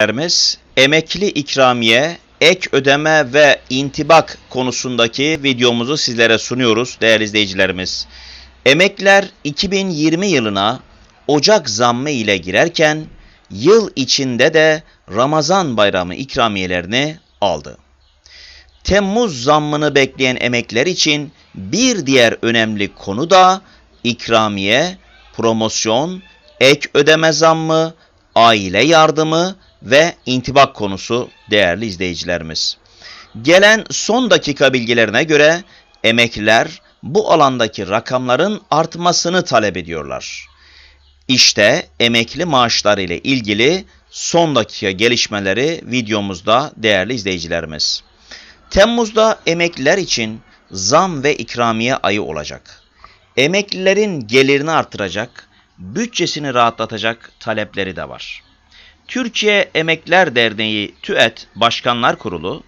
Derimiz, emekli ikramiye, ek ödeme ve intibak konusundaki videomuzu sizlere sunuyoruz değerli izleyicilerimiz. emekler 2020 yılına Ocak zammı ile girerken yıl içinde de Ramazan bayramı ikramiyelerini aldı. Temmuz zammını bekleyen emekler için bir diğer önemli konu da ikramiye, promosyon, ek ödeme zammı, aile yardımı ve intibak konusu değerli izleyicilerimiz. Gelen son dakika bilgilerine göre emekliler bu alandaki rakamların artmasını talep ediyorlar. İşte emekli maaşları ile ilgili son dakika gelişmeleri videomuzda değerli izleyicilerimiz. Temmuz'da emekliler için zam ve ikramiye ayı olacak. Emeklilerin gelirini artıracak, bütçesini rahatlatacak talepleri de var. Türkiye Emekler Derneği TÜET Başkanlar Kurulu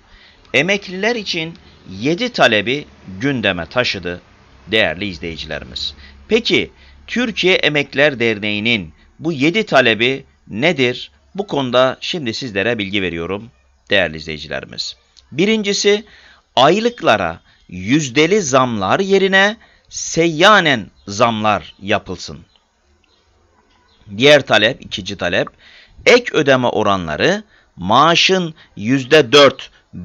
emekliler için 7 talebi gündeme taşıdı değerli izleyicilerimiz. Peki Türkiye Emekler Derneği'nin bu 7 talebi nedir? Bu konuda şimdi sizlere bilgi veriyorum değerli izleyicilerimiz. Birincisi aylıklara yüzdeli zamlar yerine seyyanen zamlar yapılsın. Diğer talep, ikinci talep, ek ödeme oranları maaşın %4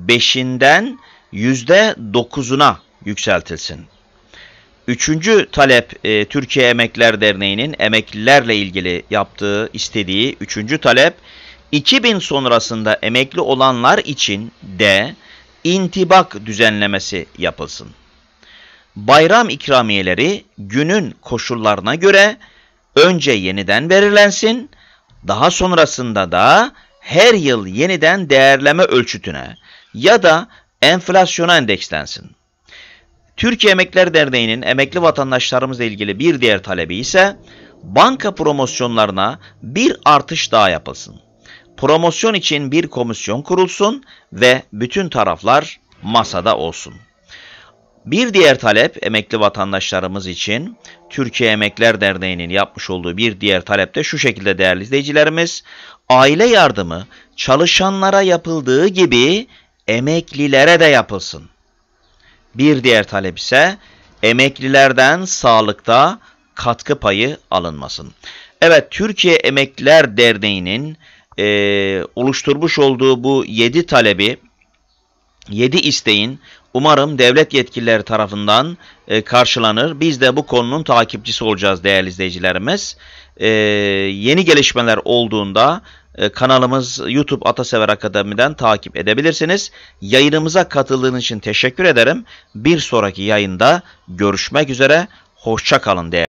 5'inden %9'una yükseltilsin. Üçüncü talep e, Türkiye Emekler Derneği'nin emeklilerle ilgili yaptığı, istediği üçüncü talep 2000 sonrasında emekli olanlar için de intibak düzenlemesi yapılsın. Bayram ikramiyeleri günün koşullarına göre önce yeniden belirlensin daha sonrasında da her yıl yeniden değerleme ölçütüne ya da enflasyona endekslensin. Türkiye Emekler Derneği'nin emekli vatandaşlarımızla ilgili bir diğer talebi ise banka promosyonlarına bir artış daha yapılsın. Promosyon için bir komisyon kurulsun ve bütün taraflar masada olsun. Bir diğer talep emekli vatandaşlarımız için Türkiye Emekler Derneği'nin yapmış olduğu bir diğer talep de şu şekilde değerli izleyicilerimiz. Aile yardımı çalışanlara yapıldığı gibi emeklilere de yapılsın. Bir diğer talep ise emeklilerden sağlıkta katkı payı alınmasın. Evet Türkiye Emekliler Derneği'nin e, oluşturmuş olduğu bu 7 talebi 7 isteğin Umarım devlet yetkilileri tarafından e, karşılanır. Biz de bu konunun takipçisi olacağız değerli izleyicilerimiz. E, yeni gelişmeler olduğunda e, kanalımız YouTube Atasever Akademi'den takip edebilirsiniz. Yayınımıza katıldığınız için teşekkür ederim. Bir sonraki yayında görüşmek üzere. Hoşça kalın değerli.